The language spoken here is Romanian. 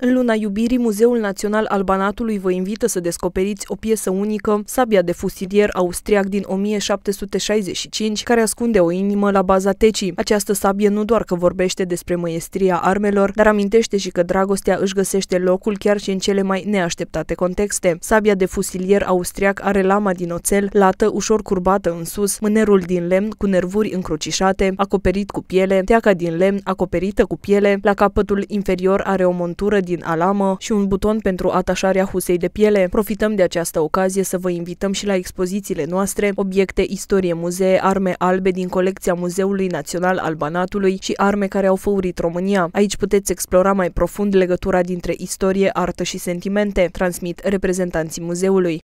În luna iubirii, Muzeul Național al Banatului vă invită să descoperiți o piesă unică, sabia de fusilier austriac din 1765, care ascunde o inimă la baza tecii. Această sabie nu doar că vorbește despre măiestria armelor, dar amintește și că dragostea își găsește locul chiar și în cele mai neașteptate contexte. Sabia de fusilier austriac are lama din oțel, lată, ușor curbată în sus, mânerul din lemn cu nervuri încrucișate, acoperit cu piele, teaca din lemn acoperită cu piele, la capătul inferior are o montură din alamă și un buton pentru atașarea husei de piele. Profităm de această ocazie să vă invităm și la expozițiile noastre, obiecte, istorie, muzee, arme albe din colecția Muzeului Național al Banatului și arme care au făurit România. Aici puteți explora mai profund legătura dintre istorie, artă și sentimente, transmit reprezentanții muzeului.